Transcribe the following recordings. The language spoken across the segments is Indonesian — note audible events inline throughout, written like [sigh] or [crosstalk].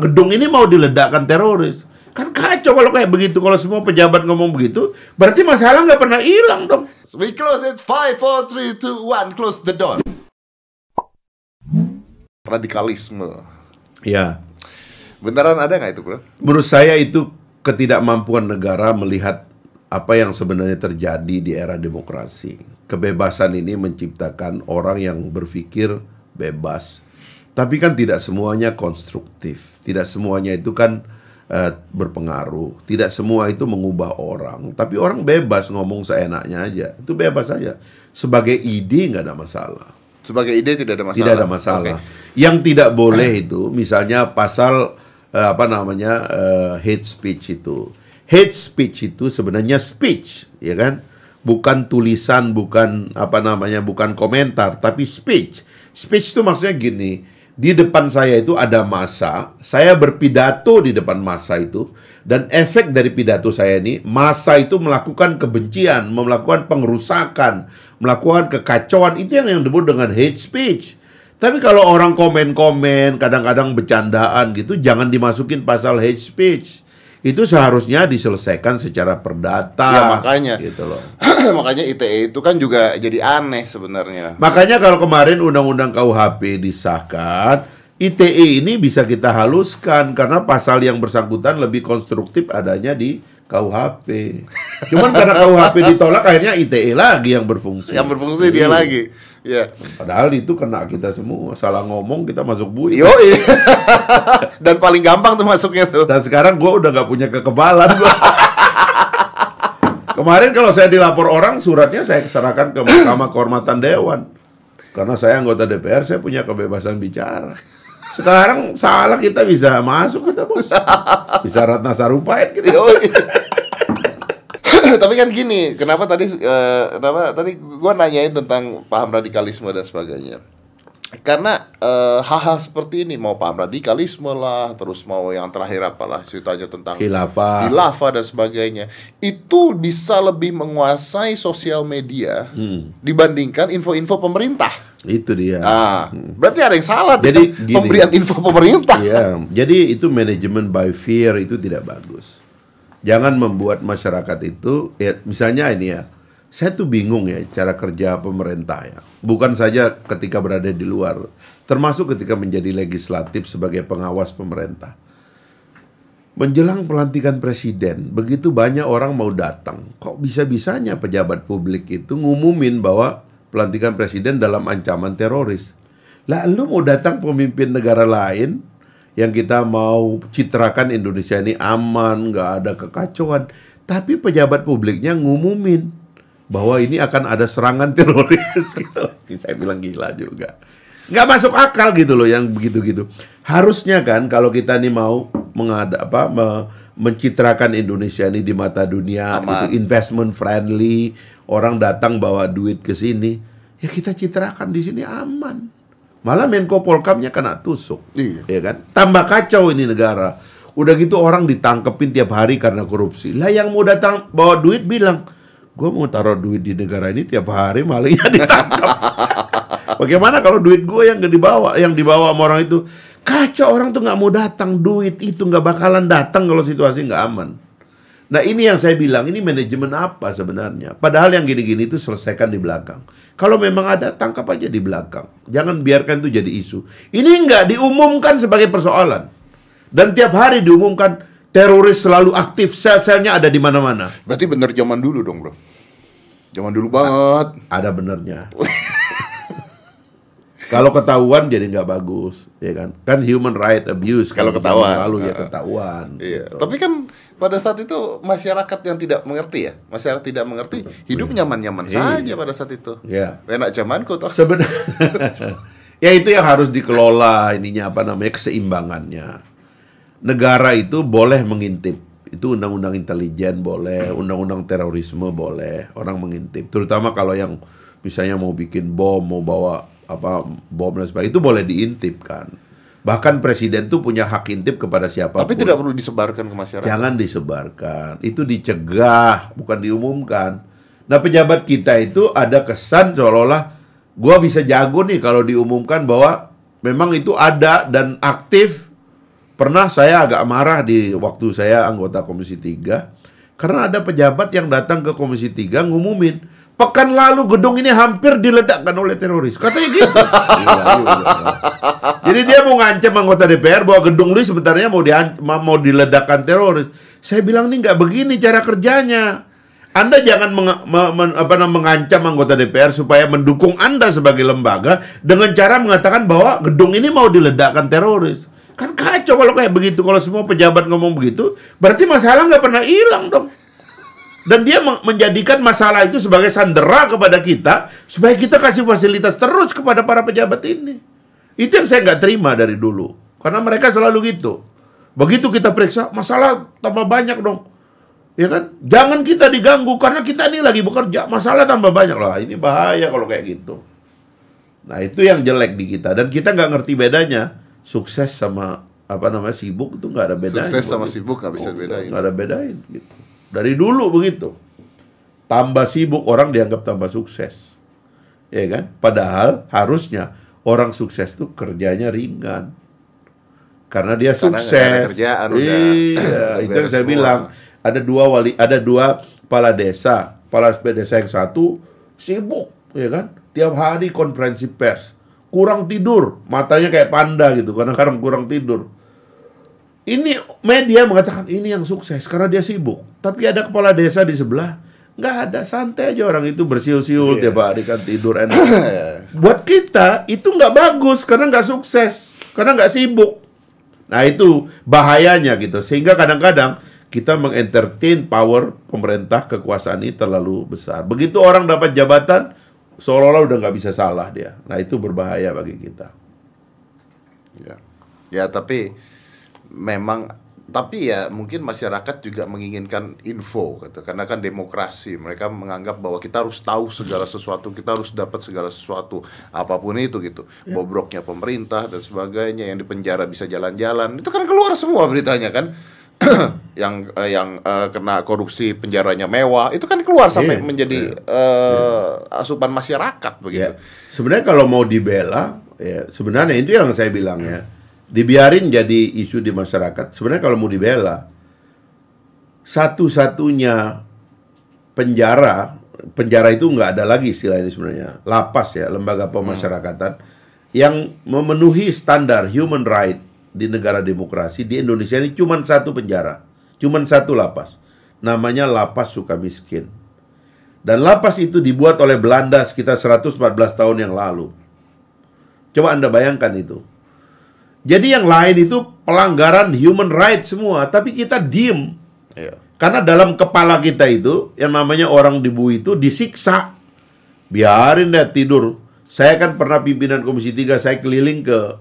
gedung ini mau diledakkan teroris. Kan kacau kalau kayak begitu. Kalau semua pejabat ngomong begitu, berarti masalah nggak pernah hilang dong. We close it. 5, 4, 3, 2, 1. Close the door. Radikalisme. Ya. Beneran ada nggak itu, bro? Menurut saya itu ketidakmampuan negara melihat apa yang sebenarnya terjadi di era demokrasi. Kebebasan ini menciptakan orang yang berpikir bebas, tapi kan tidak semuanya konstruktif, tidak semuanya itu kan uh, berpengaruh, tidak semua itu mengubah orang. Tapi orang bebas ngomong seenaknya aja, itu bebas saja. Sebagai ide nggak ada masalah. Sebagai ide tidak ada masalah. Tidak ada masalah. Okay. Yang tidak boleh itu, misalnya pasal uh, apa namanya uh, hate speech itu. Hate speech itu sebenarnya speech, ya kan? Bukan tulisan, bukan apa namanya, bukan komentar, tapi speech. Speech itu maksudnya gini di depan saya itu ada masa, saya berpidato di depan masa itu, dan efek dari pidato saya ini, masa itu melakukan kebencian, melakukan pengerusakan, melakukan kekacauan, itu yang yang disebut dengan hate speech. Tapi kalau orang komen-komen, kadang-kadang bercandaan gitu, jangan dimasukin pasal hate speech itu seharusnya diselesaikan secara perdata. Ya makanya. Gitu loh. [clears throat] makanya ITE itu kan juga jadi aneh sebenarnya. Makanya kalau kemarin undang-undang KUHP disahkan, ITE ini bisa kita haluskan karena pasal yang bersangkutan lebih konstruktif adanya di KUHP. Cuman karena KUHP ditolak akhirnya ITE lagi yang berfungsi. Yang berfungsi Jadi, dia iya. lagi. Iya. Padahal itu kena kita semua. Salah ngomong kita masuk bui. Yo. Iya. [laughs] Dan paling gampang tuh masuknya tuh. Dan sekarang gue udah gak punya kekebalan. Kemarin kalau saya dilapor orang suratnya saya serahkan ke Mahkamah Kehormatan Dewan. Karena saya anggota DPR, saya punya kebebasan bicara. Sekarang salah kita bisa masuk kita bos. Bisa Ratna Sarumpait kita. Gitu. [laughs] tapi kan gini, kenapa tadi uh, kenapa tadi gua nanyain tentang paham radikalisme dan sebagainya. Karena hal eh, hal-hal seperti ini mau paham radikalisme lah, terus mau yang terakhir apalah ceritanya tentang khilafah, khilafah dan sebagainya. Itu bisa lebih menguasai sosial media hmm. dibandingkan info-info pemerintah. Itu dia. Nah, berarti ada yang salah jadi, dengan gini, pemberian info pemerintah. Iya, jadi itu manajemen by fear itu tidak bagus. Jangan membuat masyarakat itu, ya, misalnya ini ya, saya tuh bingung ya cara kerja pemerintah ya. Bukan saja ketika berada di luar, termasuk ketika menjadi legislatif sebagai pengawas pemerintah. Menjelang pelantikan presiden, begitu banyak orang mau datang. Kok bisa-bisanya pejabat publik itu ngumumin bahwa pelantikan presiden dalam ancaman teroris? Lalu mau datang pemimpin negara lain, yang kita mau citrakan Indonesia ini aman, nggak ada kekacauan. Tapi pejabat publiknya ngumumin bahwa ini akan ada serangan teroris [laughs] gitu. Saya bilang gila juga. Nggak masuk akal gitu loh yang begitu-gitu. Harusnya kan kalau kita nih mau mengada apa me, mencitrakan Indonesia ini di mata dunia aman. gitu, investment friendly, orang datang bawa duit ke sini. Ya kita citrakan di sini aman Malah Menko Polkamnya kena tusuk. Iya. Ya kan? Tambah kacau ini negara. Udah gitu orang ditangkepin tiap hari karena korupsi. Lah yang mau datang bawa duit bilang, gue mau taruh duit di negara ini tiap hari malingnya [laughs] ditangkap. Bagaimana kalau duit gue yang gak dibawa, yang dibawa sama orang itu? Kacau orang tuh nggak mau datang duit itu nggak bakalan datang kalau situasi nggak aman. Nah ini yang saya bilang, ini manajemen apa sebenarnya? Padahal yang gini-gini itu selesaikan di belakang. Kalau memang ada, tangkap aja di belakang. Jangan biarkan itu jadi isu. Ini enggak diumumkan sebagai persoalan. Dan tiap hari diumumkan, teroris selalu aktif, sel-selnya ada di mana-mana. Berarti benar zaman dulu dong bro? Zaman dulu banget. Ada benernya. [laughs] Kalau ketahuan jadi nggak bagus, ya kan? Kan human right abuse. Kalau ketahuan, lalu ya ketahuan. Iya. Gitu. Tapi kan pada saat itu masyarakat yang tidak mengerti ya, masyarakat tidak mengerti hidup iya. nyaman-nyaman iya. saja pada saat itu. ya Enak zamanku toh. Sebenarnya [laughs] ya itu yang harus dikelola ininya apa namanya keseimbangannya. Negara itu boleh mengintip. Itu undang-undang intelijen boleh, undang-undang terorisme boleh, orang mengintip. Terutama kalau yang misalnya mau bikin bom, mau bawa apa bom dan sebagainya itu boleh diintip kan. Bahkan presiden tuh punya hak intip kepada siapa. Tapi tidak perlu disebarkan ke masyarakat. Jangan disebarkan. Itu dicegah, bukan diumumkan. Nah pejabat kita itu ada kesan seolah-olah gua bisa jago nih kalau diumumkan bahwa memang itu ada dan aktif. Pernah saya agak marah di waktu saya anggota Komisi 3 karena ada pejabat yang datang ke Komisi 3 ngumumin Pekan lalu gedung ini hampir diledakkan oleh teroris. Katanya gitu. [laughs] Iya, iya, iya. Jadi dia mau ngancam anggota DPR bahwa gedung lu sebenarnya mau mau diledakkan teroris. Saya bilang nih nggak begini cara kerjanya. Anda jangan meng, me, me, apa, mengancam anggota DPR supaya mendukung Anda sebagai lembaga dengan cara mengatakan bahwa gedung ini mau diledakkan teroris. Kan kacau kalau kayak begitu. Kalau semua pejabat ngomong begitu, berarti masalah nggak pernah hilang dong dan dia menjadikan masalah itu sebagai sandera kepada kita supaya kita kasih fasilitas terus kepada para pejabat ini itu yang saya nggak terima dari dulu karena mereka selalu gitu begitu kita periksa masalah tambah banyak dong ya kan jangan kita diganggu karena kita ini lagi bekerja masalah tambah banyak lah ini bahaya kalau kayak gitu nah itu yang jelek di kita dan kita nggak ngerti bedanya sukses sama apa namanya sibuk itu nggak ada bedanya sukses sama sibuk nggak bisa oh, bedain nggak ada bedain gitu dari dulu begitu. Tambah sibuk orang dianggap tambah sukses. Ya kan? Padahal harusnya orang sukses tuh kerjanya ringan. Karena dia Karena sukses. Kerjaan iya, itu yang saya bilang. Ada dua wali, ada dua kepala desa, kepala desa yang satu sibuk, ya kan? Tiap hari konferensi pers kurang tidur, matanya kayak panda gitu, karena kadang kurang tidur. Ini media mengatakan ini yang sukses karena dia sibuk. Tapi ada kepala desa di sebelah, nggak ada santai aja orang itu bersiul-siul yeah. tiap hari kan tidur enak. [clears throat] Iya. Buat kita itu nggak bagus karena nggak sukses, karena nggak sibuk. Nah itu bahayanya gitu. Sehingga kadang-kadang kita mengentertain power pemerintah kekuasaan ini terlalu besar. Begitu orang dapat jabatan, seolah-olah udah nggak bisa salah dia. Nah itu berbahaya bagi kita. Ya, ya tapi memang tapi ya mungkin masyarakat juga menginginkan info gitu karena kan demokrasi mereka menganggap bahwa kita harus tahu segala sesuatu kita harus dapat segala sesuatu apapun itu gitu ya. bobroknya pemerintah dan sebagainya yang di penjara bisa jalan-jalan itu kan keluar semua beritanya kan [clears throat] yang uh, yang uh, kena korupsi penjaranya mewah itu kan keluar iya, sampai iya. menjadi yeah. Iya. Uh, asupan masyarakat begitu yeah. sebenarnya kalau mau dibela ya sebenarnya itu yang saya bilang ya dibiarin jadi isu di masyarakat. Sebenarnya kalau mau dibela, satu-satunya penjara, penjara itu nggak ada lagi istilah ini sebenarnya, lapas ya, lembaga pemasyarakatan hmm. yang memenuhi standar human right di negara demokrasi di Indonesia ini cuma satu penjara, cuma satu lapas, namanya lapas suka miskin. Dan lapas itu dibuat oleh Belanda sekitar 114 tahun yang lalu. Coba Anda bayangkan itu jadi yang lain itu pelanggaran human right semua, tapi kita diem. Ya. Karena dalam kepala kita itu, yang namanya orang dibu itu disiksa. Biarin deh tidur. Saya kan pernah pimpinan Komisi 3, saya keliling ke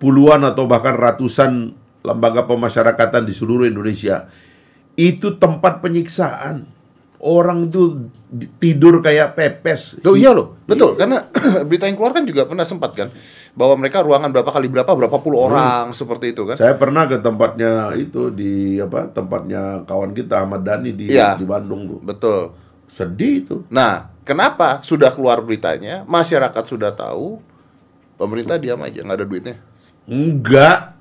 puluhan atau bahkan ratusan lembaga pemasyarakatan di seluruh Indonesia. Itu tempat penyiksaan. Orang itu tidur kayak pepes. Oh iya loh, iya. betul. Iya. Karena [clears throat] berita yang keluar kan juga pernah sempat kan bahwa mereka ruangan berapa kali berapa berapa puluh hmm. orang seperti itu kan. Saya pernah ke tempatnya itu di apa tempatnya kawan kita Ahmad Dhani di ya, di Bandung tuh. Betul. Sedih itu. Nah, kenapa sudah keluar beritanya, masyarakat sudah tahu, pemerintah diam aja nggak ada duitnya? Enggak.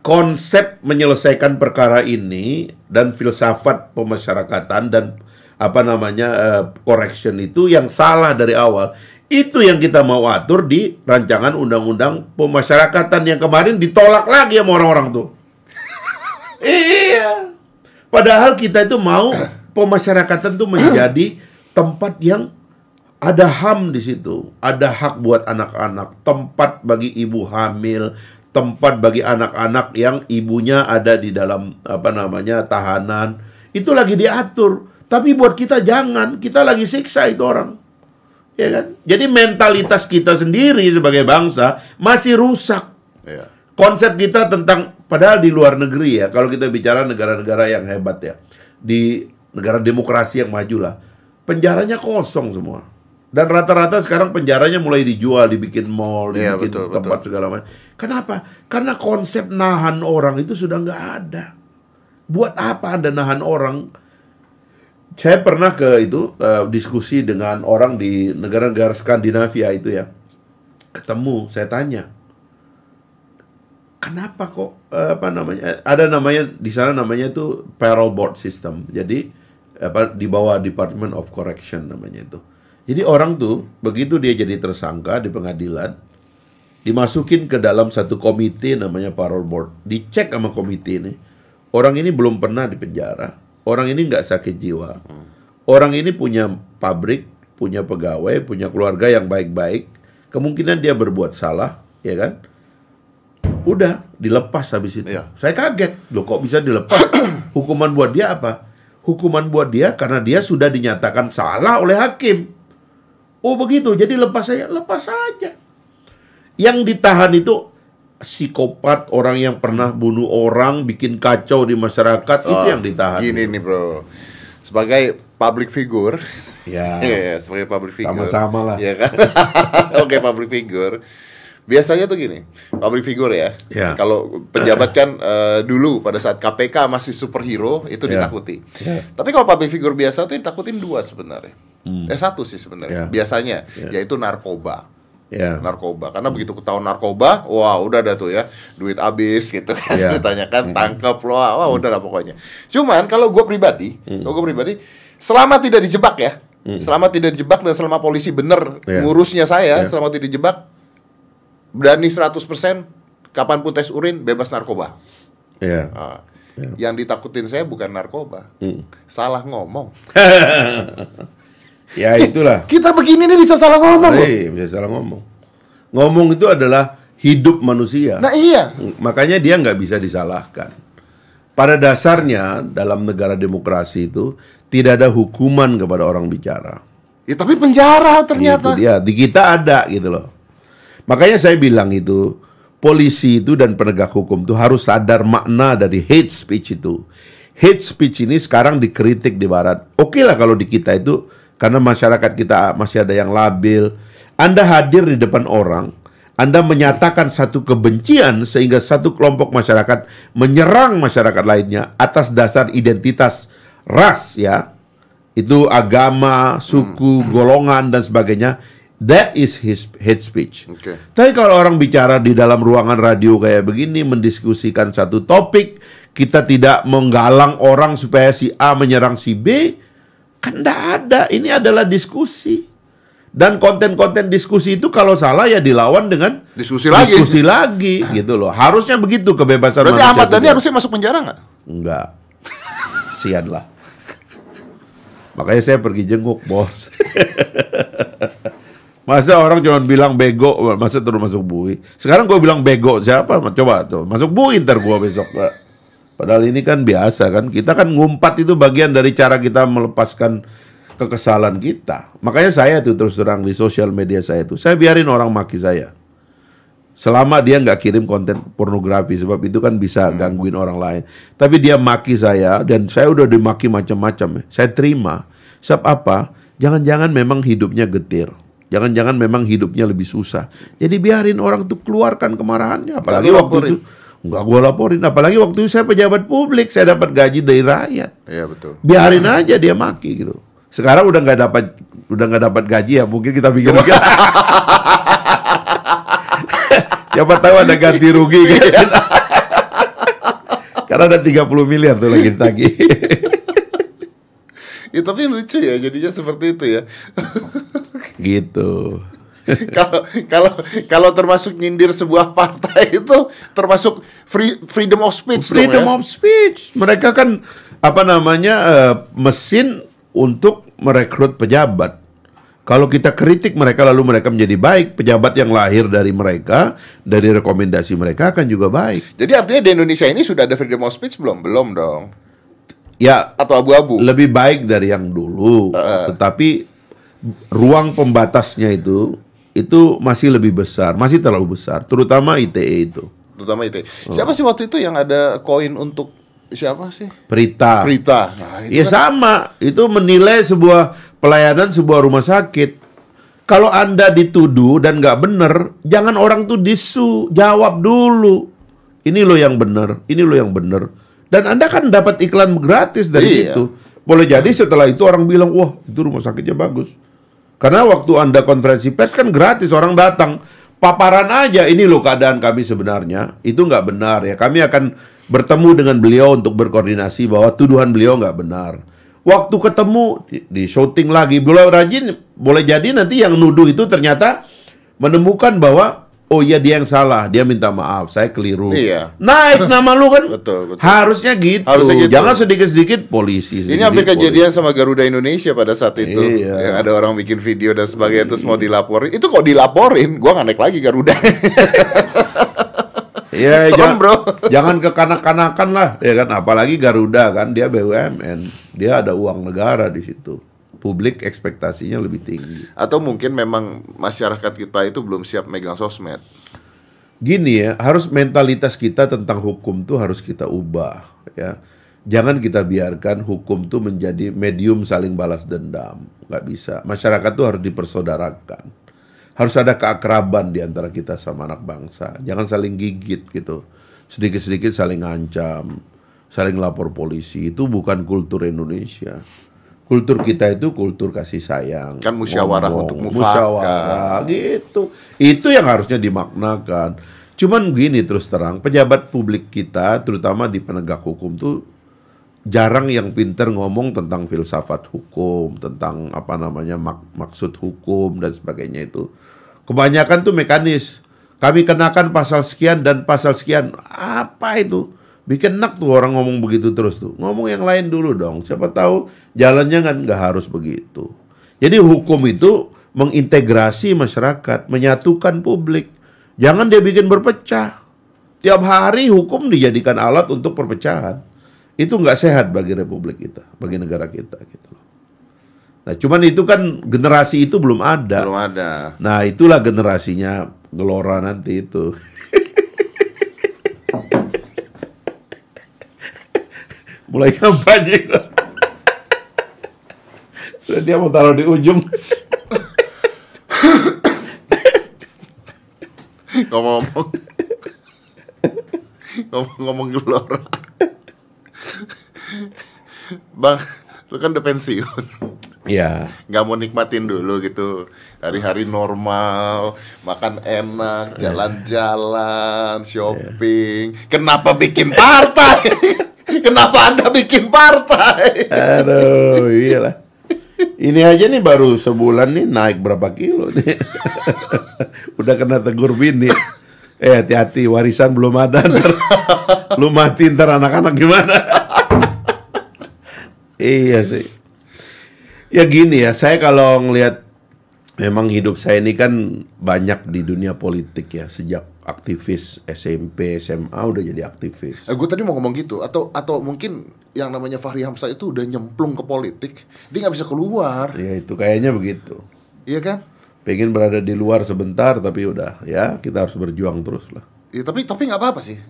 Konsep menyelesaikan perkara ini dan filsafat pemasyarakatan dan apa namanya uh, correction itu yang salah dari awal itu yang kita mau atur di rancangan undang-undang pemasyarakatan yang kemarin ditolak lagi sama orang-orang tuh. [laughs] iya. Padahal kita itu mau pemasyarakatan tuh menjadi tempat yang ada HAM di situ, ada hak buat anak-anak, tempat bagi ibu hamil, tempat bagi anak-anak yang ibunya ada di dalam apa namanya tahanan. Itu lagi diatur. Tapi buat kita jangan, kita lagi siksa itu orang. Ya kan? Jadi mentalitas kita sendiri sebagai bangsa masih rusak. Ya. Konsep kita tentang padahal di luar negeri ya, kalau kita bicara negara-negara yang hebat ya, di negara demokrasi yang maju lah, penjaranya kosong semua. Dan rata-rata sekarang penjaranya mulai dijual, dibikin mall, iya, dibikin betul, tempat betul. segala macam. Kenapa? Karena konsep nahan orang itu sudah nggak ada. Buat apa anda nahan orang? saya pernah ke itu uh, diskusi dengan orang di negara-negara Skandinavia itu ya. Ketemu, saya tanya. Kenapa kok uh, apa namanya? Ada namanya di sana namanya itu parole board system. Jadi apa di bawah Department of Correction namanya itu. Jadi orang tuh begitu dia jadi tersangka di pengadilan dimasukin ke dalam satu komite namanya parole board. Dicek sama komite ini. Orang ini belum pernah di penjara Orang ini nggak sakit jiwa. Orang ini punya pabrik, punya pegawai, punya keluarga yang baik-baik. Kemungkinan dia berbuat salah, ya kan? Udah dilepas habis itu. Iya. Saya kaget, loh kok bisa dilepas? [clears throat] Hukuman buat dia apa? Hukuman buat dia karena dia sudah dinyatakan salah oleh hakim. Oh begitu, jadi lepas saya, lepas saja. Yang ditahan itu psikopat orang yang pernah bunuh orang bikin kacau di masyarakat oh, itu yang ditahan gini nih bro sebagai public figure ya [laughs] yeah, iya, sebagai public figure sama-sama lah ya kan [laughs] oke okay, public figure biasanya tuh gini public figure ya yeah. kalau pejabat kan uh, [clears throat] dulu pada saat KPK masih superhero itu yeah. ditakuti yeah. tapi kalau public figure biasa tuh ditakutin dua sebenarnya hmm. eh satu sih sebenarnya yeah. biasanya yeah. yaitu narkoba yeah. narkoba karena begitu ketahuan narkoba wah udah ada tuh ya duit habis gitu kan yeah. [laughs] ceritanya kan mm. tangkap loh, wah udah lah pokoknya cuman kalau gue pribadi mm. gue pribadi selama tidak dijebak ya mm. selama tidak dijebak dan selama polisi bener yeah. ngurusnya saya yeah. selama tidak dijebak berani 100% pun tes urin bebas narkoba yeah. Ya. nah, ya. yang ditakutin saya bukan narkoba mm. salah ngomong [laughs] Ya eh, itulah. Kita begini nih bisa salah ngomong. Iya, bisa salah ngomong. Ngomong itu adalah hidup manusia. Nah iya. Makanya dia nggak bisa disalahkan. Pada dasarnya dalam negara demokrasi itu tidak ada hukuman kepada orang bicara. Ya tapi penjara ternyata. Itu dia. Di kita ada gitu loh. Makanya saya bilang itu polisi itu dan penegak hukum itu harus sadar makna dari hate speech itu. Hate speech ini sekarang dikritik di barat. Oke okay lah kalau di kita itu karena masyarakat kita masih ada yang labil. Anda hadir di depan orang, Anda menyatakan satu kebencian sehingga satu kelompok masyarakat menyerang masyarakat lainnya atas dasar identitas ras ya. Itu agama, suku, hmm, hmm. golongan dan sebagainya. That is his hate speech. Okay. Tapi kalau orang bicara di dalam ruangan radio kayak begini mendiskusikan satu topik, kita tidak menggalang orang supaya si A menyerang si B, Kan tidak ada. Ini adalah diskusi. Dan konten-konten diskusi itu kalau salah ya dilawan dengan diskusi lagi. Diskusi lagi gitu loh. Harusnya begitu kebebasan Berarti Ahmad Dhani harusnya masuk penjara nggak? Enggak. Sian lah. Makanya saya pergi jenguk bos. [laughs] Masa orang cuma bilang bego, masa terus masuk bui. Sekarang gue bilang bego siapa? Coba tuh masuk bui ntar gue besok. Padahal ini kan biasa kan, kita kan ngumpat itu bagian dari cara kita melepaskan kekesalan kita. Makanya saya tuh terus terang di sosial media saya tuh, saya biarin orang maki saya. Selama dia nggak kirim konten pornografi, sebab itu kan bisa hmm. gangguin orang lain. Tapi dia maki saya, dan saya udah dimaki macam-macam. Ya. Saya terima. Sebab apa? Jangan-jangan memang hidupnya getir. Jangan-jangan memang hidupnya lebih susah. Jadi biarin orang tuh keluarkan kemarahannya. Apalagi waktu itu nggak gue laporin. Apalagi waktu itu saya pejabat publik, saya dapat gaji dari rakyat. Iya betul. Biarin ya. aja dia maki gitu. Sekarang udah nggak dapat udah nggak dapat gaji ya mungkin kita pikir [laughs] Siapa tahu ada ganti rugi kan. Karena ada 30 miliar tuh lagi tagi. [laughs] ya tapi lucu ya jadinya seperti itu ya. gitu. [laughs] kalau kalau kalau termasuk nyindir sebuah partai [laughs] itu termasuk free, freedom of speech freedom dong, ya? of speech mereka kan apa namanya uh, mesin untuk merekrut pejabat kalau kita kritik mereka lalu mereka menjadi baik, pejabat yang lahir dari mereka, dari rekomendasi mereka akan juga baik. Jadi artinya di Indonesia ini sudah ada freedom of speech belum? Belum dong. Ya, atau abu-abu. Lebih baik dari yang dulu, uh. tetapi ruang pembatasnya itu itu masih lebih besar, masih terlalu besar, terutama ITE itu. Terutama ITE. Oh. Siapa oh. sih waktu itu yang ada koin untuk siapa sih? Prita. Prita. Nah, itu ya kan. sama, itu menilai sebuah pelayanan sebuah rumah sakit. Kalau Anda dituduh dan nggak benar, jangan orang tuh disu, jawab dulu. Ini lo yang benar, ini lo yang benar. Dan Anda kan dapat iklan gratis dari iya. itu. Boleh jadi setelah itu orang bilang, wah itu rumah sakitnya bagus karena waktu Anda konferensi pers kan gratis, orang datang. Paparan aja, ini loh keadaan kami sebenarnya. Itu nggak benar ya. Kami akan bertemu dengan beliau untuk berkoordinasi bahwa tuduhan beliau nggak benar. Waktu ketemu, di, di shooting lagi. Beliau rajin, boleh jadi nanti yang nuduh itu ternyata menemukan bahwa oh iya dia yang salah, dia minta maaf, saya keliru. Iya. Naik [laughs] nama lu kan. betul, betul. Harusnya gitu. Harusnya gitu. Jangan sedikit-sedikit polisi. Sedikit Ini hampir kejadian polisi. sama Garuda Indonesia pada saat itu. Iya. Yang ada orang bikin video dan sebagainya itu terus mau dilaporin. Itu kok dilaporin, gua nggak naik lagi Garuda. [laughs] Iya, jangan bro. jangan kekanak-kanakan lah, ya kan. Apalagi Garuda kan dia BUMN, dia ada uang negara di situ publik ekspektasinya lebih tinggi. Atau mungkin memang masyarakat kita itu belum siap megang sosmed. Gini ya, harus mentalitas kita tentang hukum tuh harus kita ubah ya. Jangan kita biarkan hukum tuh menjadi medium saling balas dendam. Gak bisa. Masyarakat tuh harus dipersaudarakan. Harus ada keakraban di antara kita sama anak bangsa. Jangan saling gigit gitu. Sedikit-sedikit saling ancam, saling lapor polisi. Itu bukan kultur Indonesia kultur kita itu kultur kasih sayang. Kan musyawarah ngomong, untuk mufakat. Musyawarah gitu. Itu yang harusnya dimaknakan. Cuman gini terus terang, pejabat publik kita terutama di penegak hukum tuh jarang yang pinter ngomong tentang filsafat hukum, tentang apa namanya mak maksud hukum dan sebagainya itu. Kebanyakan tuh mekanis. Kami kenakan pasal sekian dan pasal sekian. Apa itu? Bikin enak tuh orang ngomong begitu terus tuh. Ngomong yang lain dulu dong. Siapa tahu jalannya kan nggak harus begitu. Jadi hukum itu mengintegrasi masyarakat, menyatukan publik. Jangan dia bikin berpecah. Tiap hari hukum dijadikan alat untuk perpecahan. Itu nggak sehat bagi republik kita, bagi negara kita gitu Nah, cuman itu kan generasi itu belum ada. Belum ada. Nah, itulah generasinya gelora nanti itu. [laughs] mulai kampanye gitu. dia mau taruh di ujung. Ngomong-ngomong. Ngomong-ngomong gelora. Bang, lu kan udah pensiun. Iya. Gak mau nikmatin dulu gitu. Hari-hari normal, makan enak, iya. jalan-jalan, iya. shopping. Kenapa bikin partai? Kenapa Anda bikin partai? Aduh, iyalah. Ini aja nih baru sebulan nih naik berapa kilo nih. [laughs] Udah kena tegur bini. Eh hati-hati warisan belum ada ntar. Lu mati ntar anak-anak gimana? [laughs] iya sih. Ya gini ya, saya kalau ngelihat memang hidup saya ini kan banyak di dunia politik ya sejak aktivis SMP SMA udah jadi aktivis. Eh, gue tadi mau ngomong gitu atau atau mungkin yang namanya Fahri Hamzah itu udah nyemplung ke politik dia nggak bisa keluar. Iya itu kayaknya begitu. Iya kan? Pengen berada di luar sebentar tapi udah ya kita harus berjuang terus lah. Iya tapi tapi nggak apa-apa sih.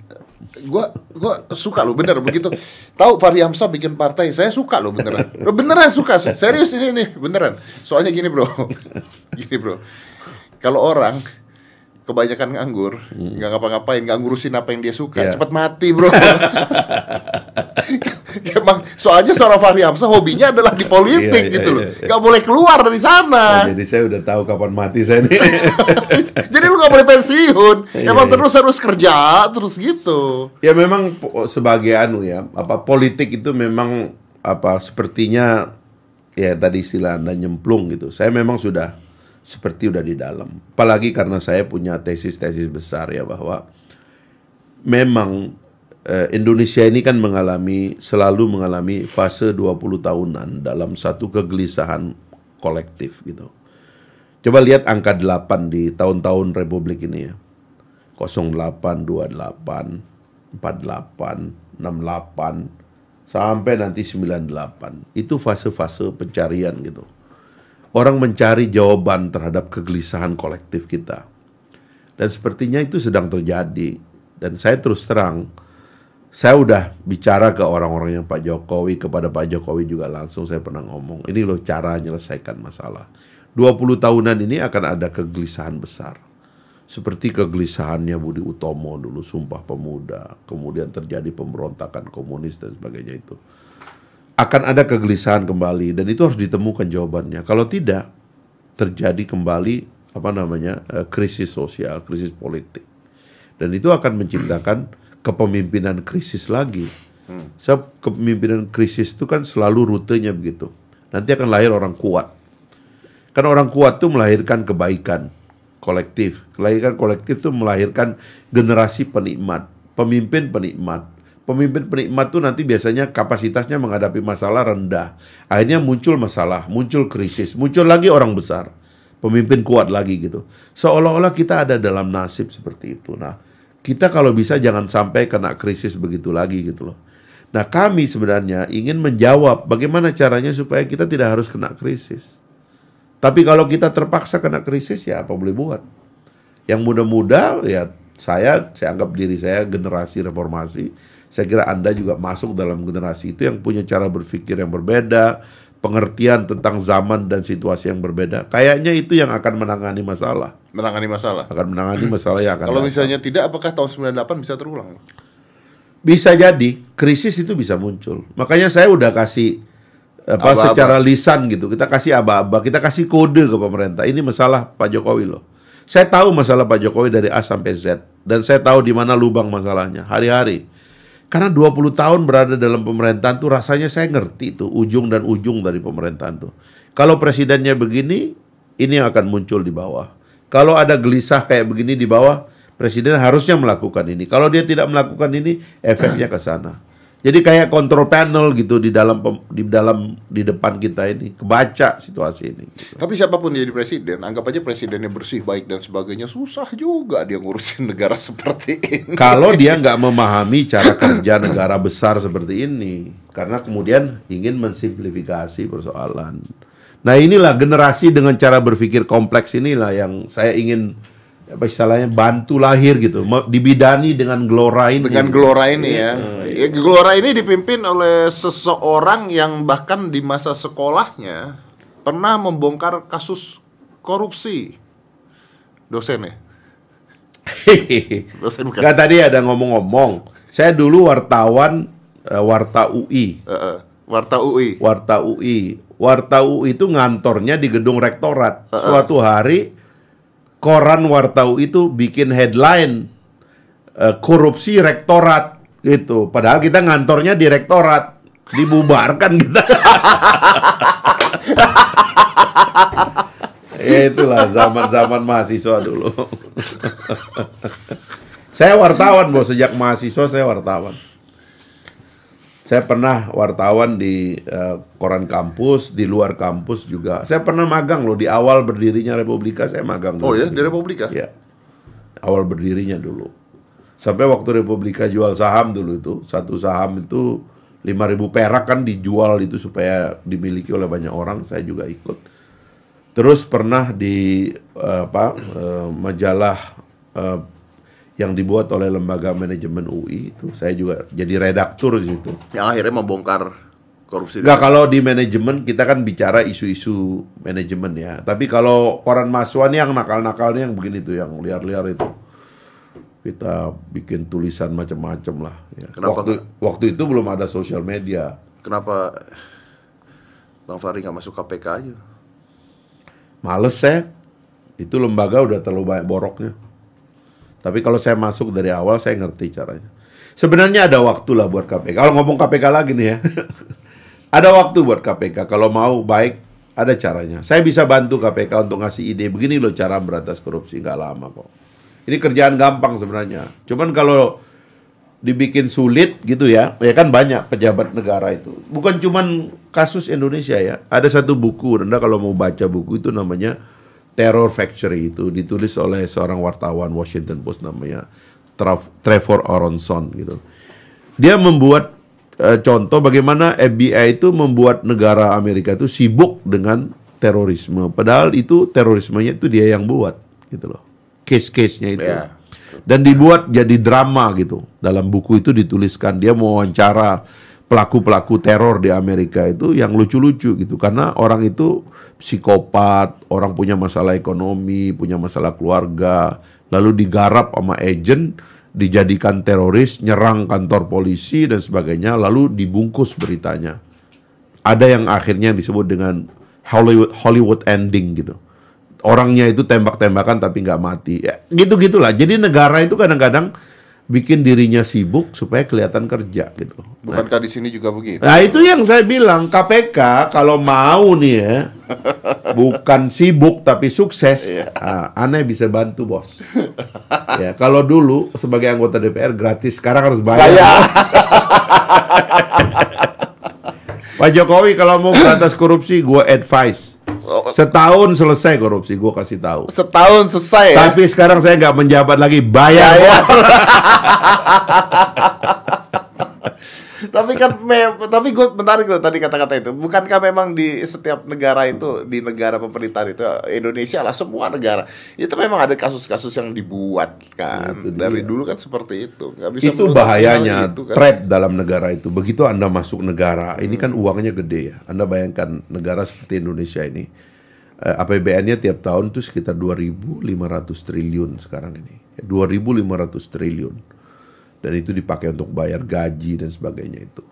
Gua gua suka lo bener begitu. Tahu Fahri Hamzah bikin partai saya suka lo beneran. Lo beneran suka serius ini nih beneran. Soalnya gini bro, [laughs] gini bro. Kalau orang kebanyakan nganggur, hmm. nggak hmm. ngapa-ngapain, nggak ngurusin apa yang dia suka, yeah. cepat mati bro. [laughs] Emang soalnya seorang Fahri Hamzah hobinya adalah di politik yeah, iya, gitu yeah, loh, yeah, iya. nggak boleh keluar dari sana. Oh, jadi saya udah tahu kapan mati saya nih. [laughs] jadi lu nggak boleh pensiun, iya. emang terus harus kerja terus gitu. Ya memang sebagai anu ya, apa politik itu memang apa sepertinya ya tadi istilah anda nyemplung gitu. Saya memang sudah seperti udah di dalam. Apalagi karena saya punya tesis-tesis besar ya bahwa memang eh, Indonesia ini kan mengalami selalu mengalami fase 20 tahunan dalam satu kegelisahan kolektif gitu. Coba lihat angka 8 di tahun-tahun Republik ini ya. 08, 28, 48, 68 sampai nanti 98. Itu fase-fase pencarian gitu orang mencari jawaban terhadap kegelisahan kolektif kita. Dan sepertinya itu sedang terjadi. Dan saya terus terang, saya udah bicara ke orang-orang yang Pak Jokowi, kepada Pak Jokowi juga langsung saya pernah ngomong, ini loh cara menyelesaikan masalah. 20 tahunan ini akan ada kegelisahan besar. Seperti kegelisahannya Budi Utomo dulu, Sumpah Pemuda, kemudian terjadi pemberontakan komunis dan sebagainya itu akan ada kegelisahan kembali dan itu harus ditemukan jawabannya. Kalau tidak terjadi kembali apa namanya eh, krisis sosial, krisis politik, dan itu akan menciptakan kepemimpinan krisis lagi. Hmm. kepemimpinan krisis itu kan selalu rutenya begitu. Nanti akan lahir orang kuat. Kan orang kuat itu melahirkan kebaikan kolektif. Kelahiran kolektif itu melahirkan generasi penikmat, pemimpin penikmat. Pemimpin penikmat itu nanti biasanya kapasitasnya menghadapi masalah rendah. Akhirnya muncul masalah, muncul krisis, muncul lagi orang besar. Pemimpin kuat lagi gitu. Seolah-olah kita ada dalam nasib seperti itu. Nah, kita kalau bisa jangan sampai kena krisis begitu lagi gitu loh. Nah, kami sebenarnya ingin menjawab bagaimana caranya supaya kita tidak harus kena krisis. Tapi kalau kita terpaksa kena krisis ya apa boleh buat. Yang muda-muda ya saya saya anggap diri saya generasi reformasi saya kira Anda juga masuk dalam generasi itu yang punya cara berpikir yang berbeda, pengertian tentang zaman dan situasi yang berbeda. Kayaknya itu yang akan menangani masalah. Menangani masalah. Akan menangani hmm. masalah yang akan. Kalau misalnya tidak, apakah tahun 98 bisa terulang? Bisa jadi krisis itu bisa muncul. Makanya saya udah kasih apa aba, secara lisan gitu. Kita kasih aba-aba, kita kasih kode ke pemerintah. Ini masalah Pak Jokowi loh. Saya tahu masalah Pak Jokowi dari A sampai Z dan saya tahu di mana lubang masalahnya hari-hari. Karena 20 tahun berada dalam pemerintahan tuh rasanya saya ngerti itu ujung dan ujung dari pemerintahan tuh. Kalau presidennya begini, ini yang akan muncul di bawah. Kalau ada gelisah kayak begini di bawah, presiden harusnya melakukan ini. Kalau dia tidak melakukan ini, efeknya ke sana. Jadi kayak kontrol panel gitu di dalam di dalam di depan kita ini kebaca situasi ini. Gitu. Tapi siapapun jadi presiden, anggap aja presidennya bersih baik dan sebagainya susah juga dia ngurusin [laughs] negara seperti ini. Kalau dia nggak [laughs] memahami cara kerja negara besar seperti ini, karena kemudian ingin mensimplifikasi persoalan. Nah inilah generasi dengan cara berpikir kompleks inilah yang saya ingin apa istilahnya bantu lahir gitu dibidani dengan gelora ini dengan gelora ini ya, ya. ya gelora ini dipimpin oleh seseorang yang bahkan di masa sekolahnya pernah membongkar kasus korupsi dosen ya [laughs] dosen bukan Gak tadi ada ngomong-ngomong saya dulu wartawan uh, warta UI uh, uh, warta UI warta UI warta UI itu ngantornya di gedung rektorat uh, uh. suatu hari koran Wartau itu bikin headline uh, korupsi rektorat gitu. Padahal kita ngantornya di rektorat dibubarkan kita. [laughs] ya itulah zaman-zaman mahasiswa dulu. [laughs] saya wartawan bos sejak mahasiswa saya wartawan. Saya pernah wartawan di uh, koran kampus, di luar kampus juga. Saya pernah magang loh di awal berdirinya Republika, saya magang dulu. Oh ya, di Republika? Iya. Awal berdirinya dulu. Sampai waktu Republika jual saham dulu itu, satu saham itu 5000 perak kan dijual itu supaya dimiliki oleh banyak orang, saya juga ikut. Terus pernah di uh, apa uh, majalah uh, yang dibuat oleh lembaga manajemen UI itu saya juga jadi redaktur di situ. Yang akhirnya membongkar korupsi. Enggak kalau di manajemen kita kan bicara isu-isu manajemen ya. Tapi kalau koran mahasiswa nih yang nakal-nakalnya yang begini tuh yang liar-liar itu. Kita bikin tulisan macam-macam lah ya. Kenapa waktu, waktu itu belum ada sosial media. Kenapa Bang Fahri nggak masuk KPK aja? Males saya. Itu lembaga udah terlalu banyak boroknya. Tapi kalau saya masuk dari awal saya ngerti caranya. Sebenarnya ada waktu lah buat KPK. Kalau ngomong KPK lagi nih ya. [laughs] ada waktu buat KPK kalau mau baik ada caranya. Saya bisa bantu KPK untuk ngasih ide begini loh cara berantas korupsi nggak lama kok. Ini kerjaan gampang sebenarnya. Cuman kalau dibikin sulit gitu ya, ya kan banyak pejabat negara itu. Bukan cuman kasus Indonesia ya. Ada satu buku, Anda kalau mau baca buku itu namanya Terror Factory itu ditulis oleh seorang wartawan Washington Post namanya Trevor Aronson gitu. Dia membuat uh, contoh bagaimana FBI itu membuat negara Amerika itu sibuk dengan terorisme. Padahal itu terorismenya itu dia yang buat gitu loh. Case-case-nya itu. Yeah. Dan dibuat jadi drama gitu. Dalam buku itu dituliskan dia mau wawancara pelaku-pelaku teror di Amerika itu yang lucu-lucu gitu karena orang itu psikopat, orang punya masalah ekonomi, punya masalah keluarga, lalu digarap sama agent, dijadikan teroris, nyerang kantor polisi dan sebagainya, lalu dibungkus beritanya. Ada yang akhirnya disebut dengan Hollywood Hollywood ending gitu. Orangnya itu tembak-tembakan tapi nggak mati. Ya, gitu-gitulah. Jadi negara itu kadang-kadang bikin dirinya sibuk supaya kelihatan kerja gitu. Bukankah nah, di sini juga begitu? Nah itu yang saya bilang KPK kalau mau nih ya bukan sibuk tapi sukses, nah, aneh bisa bantu bos. ya kalau dulu sebagai anggota DPR gratis, sekarang harus bayar. bayar. [laughs] Pak Jokowi kalau mau berantas korupsi, gue advice Setahun selesai korupsi, gue kasih tahu. Setahun selesai. Ya? Tapi sekarang saya nggak menjabat lagi, bayar. bayar. [laughs] tapi kan me, tapi gue menarik loh tadi kata-kata itu bukankah memang di setiap negara itu di negara pemerintahan itu Indonesia lah semua negara itu memang ada kasus-kasus yang dibuat kan itu dari dulu kan seperti itu nggak bisa itu bahayanya itu, kan. trap dalam negara itu begitu anda masuk negara hmm. ini kan uangnya gede ya anda bayangkan negara seperti Indonesia ini eh, APBN-nya tiap tahun itu sekitar 2.500 triliun sekarang ini 2.500 triliun dan itu dipakai untuk bayar gaji dan sebagainya itu.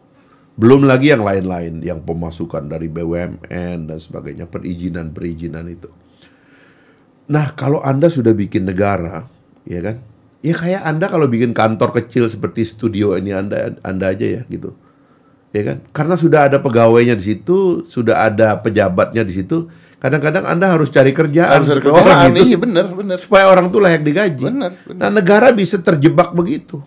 Belum lagi yang lain-lain yang pemasukan dari BUMN dan sebagainya, perizinan-perizinan itu. Nah, kalau Anda sudah bikin negara, ya kan? Ya kayak Anda kalau bikin kantor kecil seperti studio ini Anda Anda aja ya gitu. Ya kan? Karena sudah ada pegawainya di situ, sudah ada pejabatnya di situ, kadang-kadang Anda harus cari kerjaan harus cari kerjaan, orang gitu. Iya benar, benar. Supaya orang itu layak digaji. Benar, benar. Nah, negara bisa terjebak begitu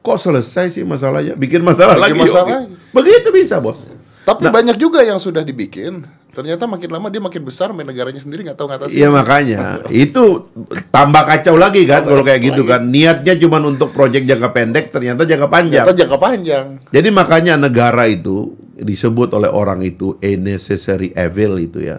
kok selesai sih masalahnya? Bikin masalah Bikin lagi. Masalah Begitu bisa, Bos. Tapi nah, banyak juga yang sudah dibikin. Ternyata makin lama dia makin besar, main negaranya sendiri nggak tahu ngatasin. Iya makanya, [laughs] itu tambah kacau lagi kan kalau kayak gitu kan. Niatnya cuma untuk proyek jangka pendek, ternyata jangka panjang. Ternyata jangka panjang. Jadi makanya negara itu disebut oleh orang itu a necessary evil itu ya.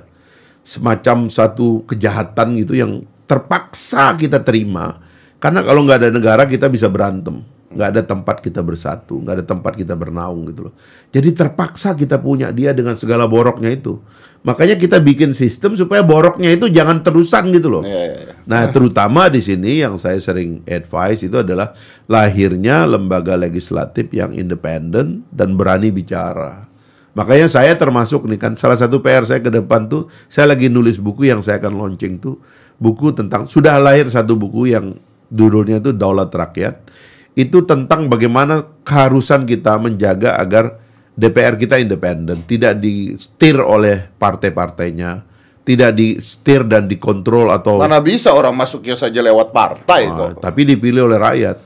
Semacam satu kejahatan gitu yang terpaksa kita terima. Karena kalau nggak ada negara kita bisa berantem nggak ada tempat kita bersatu, nggak ada tempat kita bernaung gitu loh. Jadi terpaksa kita punya dia dengan segala boroknya itu. Makanya kita bikin sistem supaya boroknya itu jangan terusan gitu loh. Yeah, iya, iya. Nah terutama di sini yang saya sering advice itu adalah lahirnya lembaga legislatif yang independen dan berani bicara. Makanya saya termasuk nih kan salah satu PR saya ke depan tuh saya lagi nulis buku yang saya akan launching tuh buku tentang sudah lahir satu buku yang judulnya itu Daulat Rakyat itu tentang bagaimana keharusan kita menjaga agar DPR kita independen, tidak di disetir oleh partai-partainya, tidak di disetir dan dikontrol atau mana bisa orang masuknya saja lewat partai ah, Tapi dipilih oleh rakyat.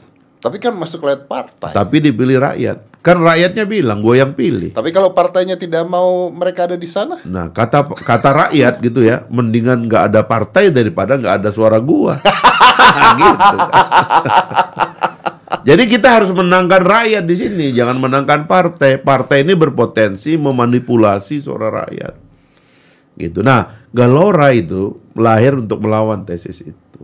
Tapi kan masuk lewat partai. Tapi dipilih rakyat. Kan rakyatnya bilang gue yang pilih. Tapi kalau partainya tidak mau mereka ada di sana? Nah kata kata rakyat gitu ya, mendingan nggak ada partai daripada nggak ada suara gue. [laughs] gitu. Jadi kita harus menangkan rakyat di sini, jangan menangkan partai. Partai ini berpotensi memanipulasi suara rakyat. Gitu. Nah, Galora itu lahir untuk melawan tesis itu.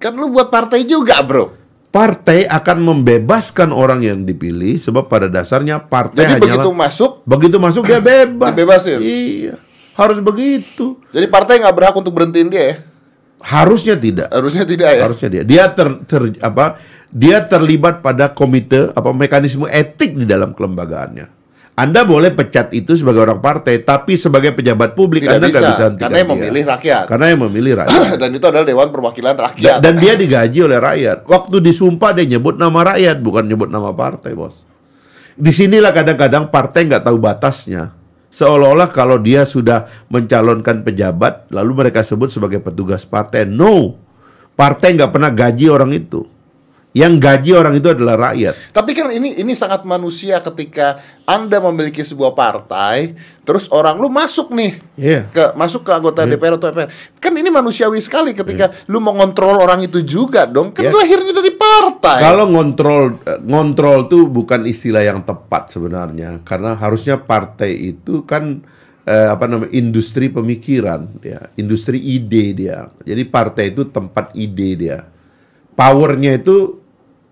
Kan lu buat partai juga, Bro. Partai akan membebaskan orang yang dipilih sebab pada dasarnya partai Jadi hanyalah, begitu masuk, begitu masuk dia [clears throat] bebas. Dibebasin. Iya. Harus begitu. Jadi partai nggak berhak untuk berhentiin dia ya? Harusnya tidak. Harusnya tidak ya. Harusnya dia. Dia ter, ter apa? dia terlibat pada komite apa mekanisme etik di dalam kelembagaannya. Anda boleh pecat itu sebagai orang partai, tapi sebagai pejabat publik tidak Anda nggak bisa. bisa karena yang memilih rakyat. Karena yang memilih rakyat. [clears throat] dan itu adalah Dewan Perwakilan Rakyat. Dan, dan dia digaji oleh rakyat. Waktu disumpah dia nyebut nama rakyat, bukan nyebut nama partai, bos. Disinilah kadang-kadang partai nggak tahu batasnya. Seolah-olah kalau dia sudah mencalonkan pejabat, lalu mereka sebut sebagai petugas partai. No, partai nggak pernah gaji orang itu yang gaji orang itu adalah rakyat. Tapi kan ini ini sangat manusia ketika Anda memiliki sebuah partai, terus orang lu masuk nih yeah. ke masuk ke anggota yeah. DPR atau MPR. Kan ini manusiawi sekali ketika yeah. lu mengontrol orang itu juga dong. Kan yeah. lahirnya dari partai. Kalau ngontrol eh, ngontrol tuh bukan istilah yang tepat sebenarnya karena harusnya partai itu kan eh, apa namanya industri pemikiran ya, industri ide dia. Jadi partai itu tempat ide dia. Powernya itu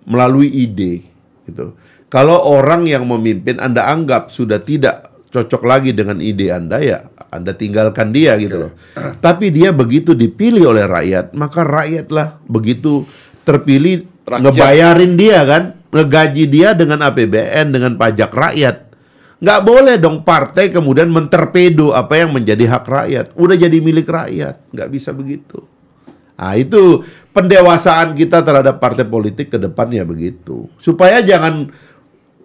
melalui ide gitu. Kalau orang yang memimpin Anda anggap sudah tidak cocok lagi dengan ide Anda ya Anda tinggalkan dia gitu loh. Tapi dia begitu dipilih oleh rakyat, maka rakyatlah begitu terpilih rakyat. ngebayarin dia kan, ngegaji dia dengan APBN dengan pajak rakyat. Nggak boleh dong partai kemudian menterpedo apa yang menjadi hak rakyat. Udah jadi milik rakyat, nggak bisa begitu. Ah itu pendewasaan kita terhadap partai politik ke depannya begitu. Supaya jangan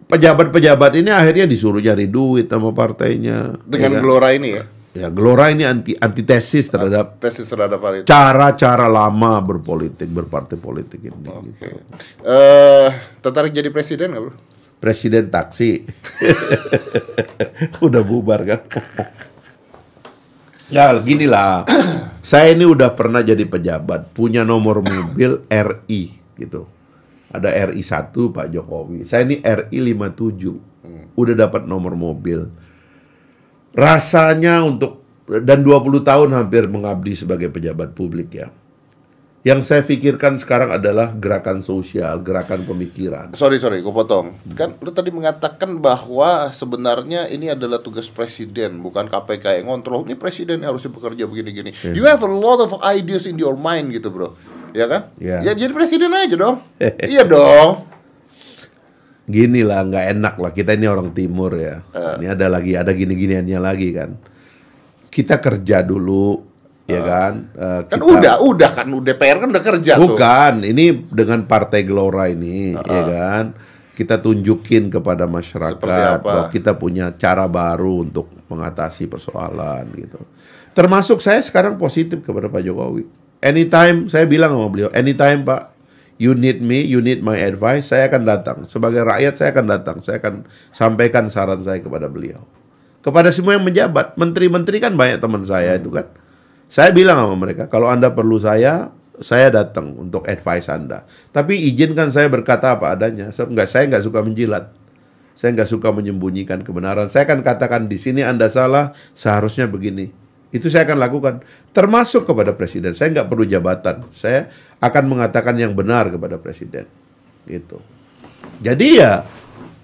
pejabat-pejabat ini akhirnya disuruh cari duit sama partainya. Dengan ya kan? gelora ini ya. Ya, gelora ini anti antitesis terhadap tesis terhadap Cara-cara lama berpolitik, berpartai politik ini. Okay. Gitu. Uh, eh, tertarik jadi presiden nggak, Bro? Presiden taksi. [laughs] Udah bubar kan. Ya, gini lah. [clears throat] saya ini udah pernah jadi pejabat, punya nomor mobil RI gitu. Ada RI 1 Pak Jokowi. Saya ini RI 57. Udah dapat nomor mobil. Rasanya untuk dan 20 tahun hampir mengabdi sebagai pejabat publik ya. Yang saya pikirkan sekarang adalah gerakan sosial, gerakan pemikiran. Sorry, sorry, gue potong. Kan lu tadi mengatakan bahwa sebenarnya ini adalah tugas presiden, bukan KPK yang ngontrol. Ini presiden yang harusnya bekerja begini-gini. Yeah. You have a lot of ideas in your mind gitu, bro. Ya kan? Yeah. Ya jadi presiden aja dong. [laughs] iya dong. Gini lah, nggak enak lah. Kita ini orang timur ya. Uh. Ini ada lagi, ada gini-giniannya lagi kan. Kita kerja dulu, ya kan? Uh, kan kita, udah, udah kan DPR kan udah kerja Bukan, tuh. ini dengan Partai Gelora ini, uh -uh. ya kan? Kita tunjukin kepada masyarakat bahwa kita punya cara baru untuk mengatasi persoalan gitu. Termasuk saya sekarang positif kepada Pak Jokowi. Anytime saya bilang sama beliau, anytime Pak, you need me, you need my advice, saya akan datang. Sebagai rakyat saya akan datang, saya akan sampaikan saran saya kepada beliau. Kepada semua yang menjabat, menteri-menteri kan banyak teman saya hmm. itu kan saya bilang sama mereka, kalau Anda perlu saya, saya datang untuk advice Anda. Tapi izinkan saya berkata apa adanya. Saya nggak saya nggak suka menjilat. Saya nggak suka menyembunyikan kebenaran. Saya akan katakan di sini Anda salah, seharusnya begini. Itu saya akan lakukan. Termasuk kepada presiden. Saya nggak perlu jabatan. Saya akan mengatakan yang benar kepada presiden. Gitu. Jadi ya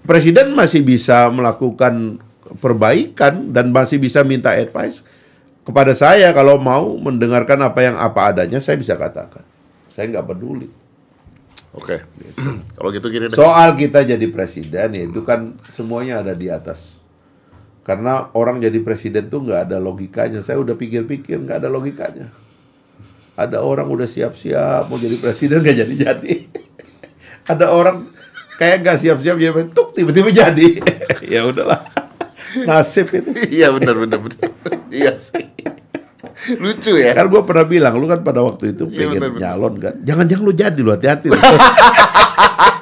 presiden masih bisa melakukan perbaikan dan masih bisa minta advice kepada saya kalau mau mendengarkan apa yang apa adanya saya bisa katakan. Saya nggak peduli. Oke. Gitu. [clears throat] kalau gitu kira -kira. Soal kita jadi presiden ya itu kan semuanya ada di atas. Karena orang jadi presiden tuh nggak ada logikanya. Saya udah pikir-pikir nggak ada logikanya. Ada orang udah siap-siap mau jadi presiden nggak jadi-jadi. [laughs] ada orang kayak nggak siap-siap jadi bentuk tiba-tiba jadi. [laughs] ya udahlah. Nasib itu. Iya benar benar benar. [laughs] Iya sih. Lucu ya. Kan gue pernah bilang, lu kan pada waktu itu iya, pengen ya, pengen bener. nyalon kan. Jangan-jangan lu jadi lu hati-hati.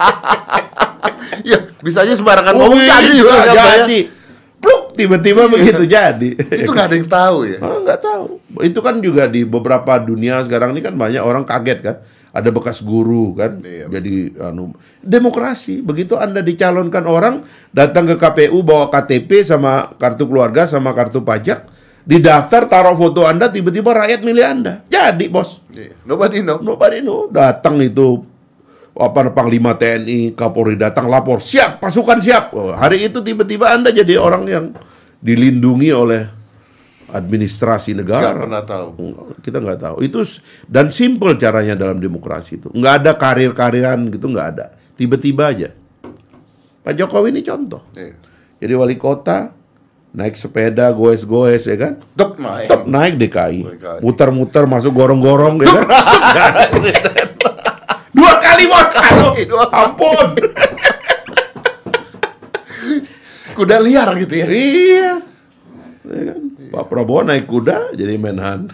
[laughs] ya, bisa aja sembarangan oh, ngomong jadi. Ya, ya. Jadi. Pluk, tiba-tiba iya. begitu jadi. Itu gak ada yang tahu ya? Oh, gak tahu. Itu kan juga di beberapa dunia sekarang ini kan banyak orang kaget kan ada bekas guru kan iya. jadi anu demokrasi begitu anda dicalonkan orang datang ke KPU bawa KTP sama kartu keluarga sama kartu pajak di daftar taruh foto Anda tiba-tiba rakyat milih Anda. Jadi, Bos. Yeah. Nobody know. Nobody know. Datang itu apa panglima TNI, Kapolri datang lapor, siap, pasukan siap. Oh, hari itu tiba-tiba Anda jadi orang yang dilindungi oleh administrasi negara. Gak pernah tahu. Kita nggak tahu. Itu dan simple caranya dalam demokrasi itu. Nggak ada karir-kariran gitu, nggak ada. Tiba-tiba aja. Pak Jokowi ini contoh. Yeah. Jadi wali kota, naik sepeda goes-goes ya kan top naik top naik DKI, DKI. putar-mutar oh masuk gorong-gorong ya kan [laughs] dua kali dua ampun kuda liar gitu ya iya ya kan? Iya. Pak Prabowo naik kuda jadi menhan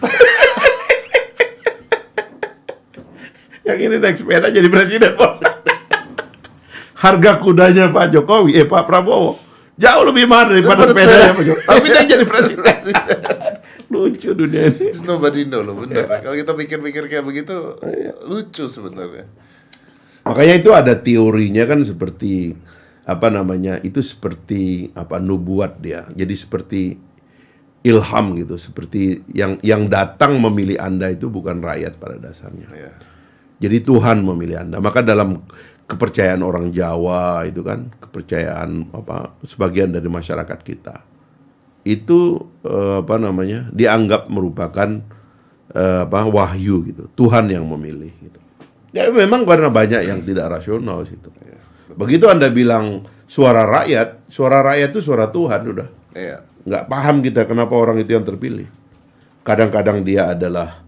[laughs] yang ini naik sepeda jadi presiden bos harga kudanya Pak Jokowi eh Pak Prabowo Jauh lebih mahal daripada sepeda. ya, [laughs] Tapi dia jadi presiden. [laughs] lucu dunia ini. It's nobody know loh, bener. Yeah. Kalau kita pikir-pikir kayak begitu, yeah. lucu sebenarnya. Makanya itu ada teorinya kan seperti apa namanya itu seperti apa nubuat dia jadi seperti ilham gitu seperti yang yang datang memilih anda itu bukan rakyat pada dasarnya yeah. jadi Tuhan memilih anda maka dalam kepercayaan orang Jawa itu kan kepercayaan apa sebagian dari masyarakat kita itu eh, apa namanya dianggap merupakan eh, apa wahyu gitu Tuhan yang memilih gitu ya memang karena banyak yang tidak rasional situ iya, begitu anda bilang suara rakyat suara rakyat itu suara Tuhan udah iya. nggak paham kita kenapa orang itu yang terpilih kadang-kadang dia adalah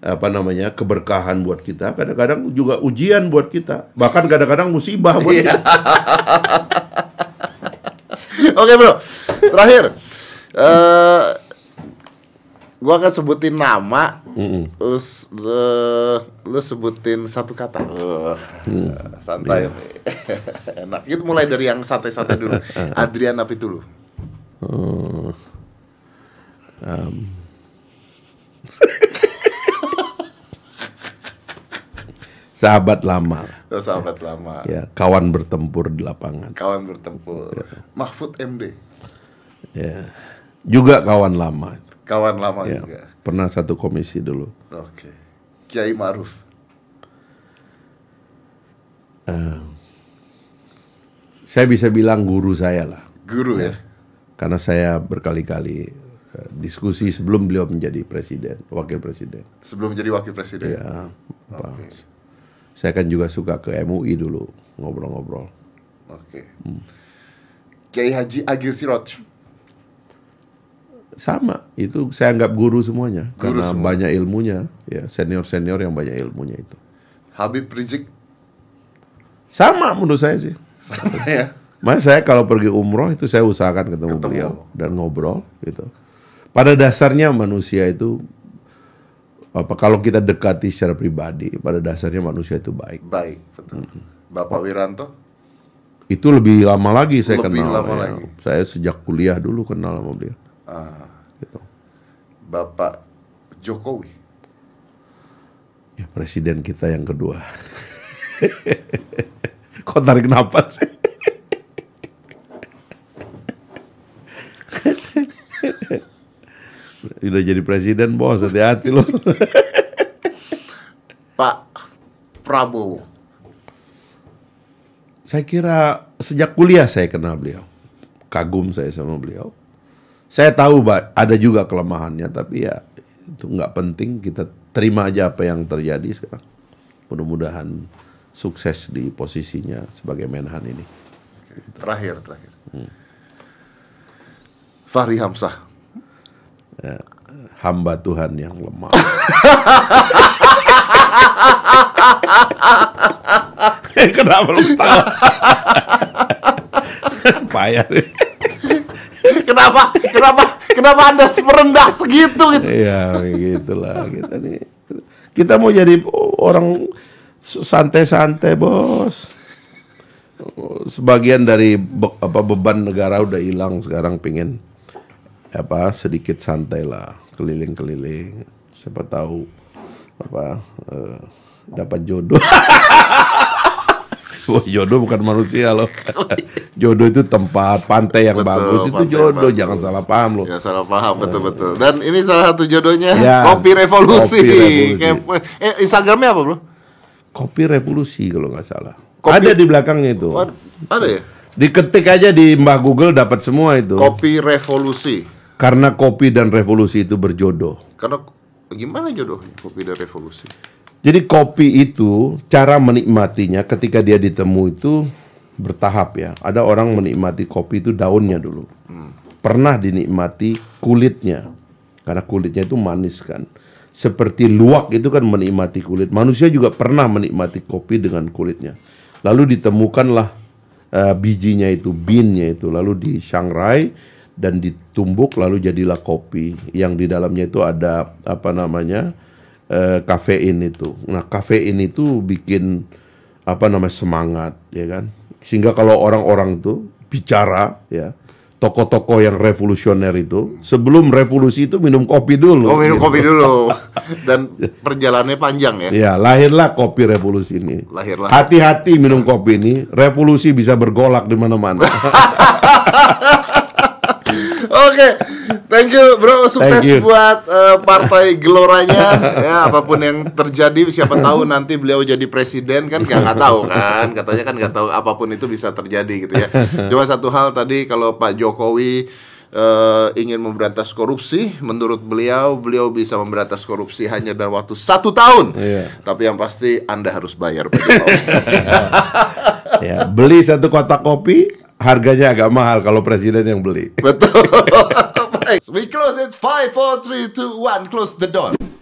apa namanya keberkahan buat kita kadang-kadang juga ujian buat kita bahkan kadang-kadang musibah buat iya. kita [laughs] oke bro terakhir uh, gua akan sebutin nama mm -mm. lu lu sebutin satu kata uh, mm. [laughs] santai iya. [laughs] enak itu mulai dari yang santai-santai dulu Adrian tapi dulu. um oh. sahabat lama. Oh, sahabat ya. lama. Ya, kawan bertempur di lapangan. Kawan bertempur. Ya. Mahfud MD. Ya. Juga kawan lama. Kawan lama ya. juga. Pernah satu komisi dulu. Oke. Okay. Kiai Maruf. Uh, saya bisa bilang guru saya lah. Guru ya. ya? Karena saya berkali-kali eh, diskusi sebelum beliau menjadi presiden, wakil presiden. Sebelum menjadi wakil presiden. Ya, okay saya kan juga suka ke MUI dulu ngobrol-ngobrol. Oke. Okay. Hmm. Haji Agil Sirot. Sama, itu saya anggap guru semuanya guru karena semua. banyak ilmunya, ya senior-senior yang banyak ilmunya itu. Habib Rizik sama menurut saya sih. Sama ya. Mas saya kalau pergi umroh itu saya usahakan ketemu, ketemu. beliau dan ngobrol gitu. Pada dasarnya manusia itu apa kalau kita dekati secara pribadi pada dasarnya manusia itu baik. Baik, betul. Hmm. Bapak Wiranto? Itu lebih lama lagi saya lebih kenal. Lama ya. lagi. Saya sejak kuliah dulu kenal sama beliau. Ah. Gitu. Bapak Jokowi. Ya presiden kita yang kedua. [laughs] Kok tarik nafas sih? [laughs] Udah jadi presiden bos, hati-hati loh. [laughs] Pak Prabowo. Saya kira sejak kuliah saya kenal beliau. Kagum saya sama beliau. Saya tahu Pak ada juga kelemahannya, tapi ya itu nggak penting. Kita terima aja apa yang terjadi sekarang. Mudah-mudahan sukses di posisinya sebagai Menhan ini. Terakhir, terakhir. Hmm. Fahri Hamzah, ya, hamba Tuhan yang lemah. [laughs] Kenapa lu tahu? Payah kenapa? Kenapa? Kenapa Anda merendah segitu gitu? Iya, gitulah kita nih. Kita mau jadi orang santai-santai, Bos. Sebagian dari be apa beban negara udah hilang sekarang pingin apa sedikit santai lah keliling-keliling siapa tahu apa uh, dapat jodoh [laughs] Wah, jodoh bukan manusia loh. [laughs] jodoh itu tempat, pantai yang betul, bagus itu jodoh, bagus. jangan salah paham loh. Ya salah paham eh. betul betul. Dan ini salah satu jodohnya ya, kopi revolusi. Kopi revolusi. Eh, Instagramnya apa bro? Kopi revolusi kalau nggak salah. Kopi... Ada di belakangnya itu. Ada ya. Diketik aja di Mbah Google dapat semua itu. Kopi revolusi. Karena kopi dan revolusi itu berjodoh. Karena gimana jodohnya kopi dan revolusi? Jadi kopi itu cara menikmatinya ketika dia ditemu itu bertahap ya. Ada orang menikmati kopi itu daunnya dulu. Hmm. Pernah dinikmati kulitnya. Karena kulitnya itu manis kan. Seperti luwak itu kan menikmati kulit. Manusia juga pernah menikmati kopi dengan kulitnya. Lalu ditemukanlah uh, bijinya itu, binnya itu. Lalu di Shanghai dan ditumbuk lalu jadilah kopi yang di dalamnya itu ada apa namanya eh, kafein itu. Nah kafein itu bikin apa namanya semangat ya kan sehingga kalau orang-orang itu bicara ya toko-toko yang revolusioner itu sebelum revolusi itu minum kopi dulu. Oh minum gitu. kopi dulu [laughs] dan perjalanannya panjang ya. Ya lahirlah kopi revolusi ini. Lahirlah. Hati-hati minum kopi ini, revolusi bisa bergolak di mana-mana. [laughs] Oke, thank you bro, sukses you. buat uh, partai geloranya. ya apapun yang terjadi, siapa tahu nanti beliau jadi presiden kan nggak nggak tahu kan, katanya kan nggak tahu apapun itu bisa terjadi gitu ya. Cuma satu hal tadi kalau Pak Jokowi uh, ingin memberantas korupsi, menurut beliau beliau bisa memberantas korupsi hanya dalam waktu satu tahun. Yeah. Tapi yang pasti Anda harus bayar [laughs] ya, beli satu kotak kopi harganya agak mahal kalau presiden yang beli. Betul. [laughs] We close it 5 4 3 2 1 close the door.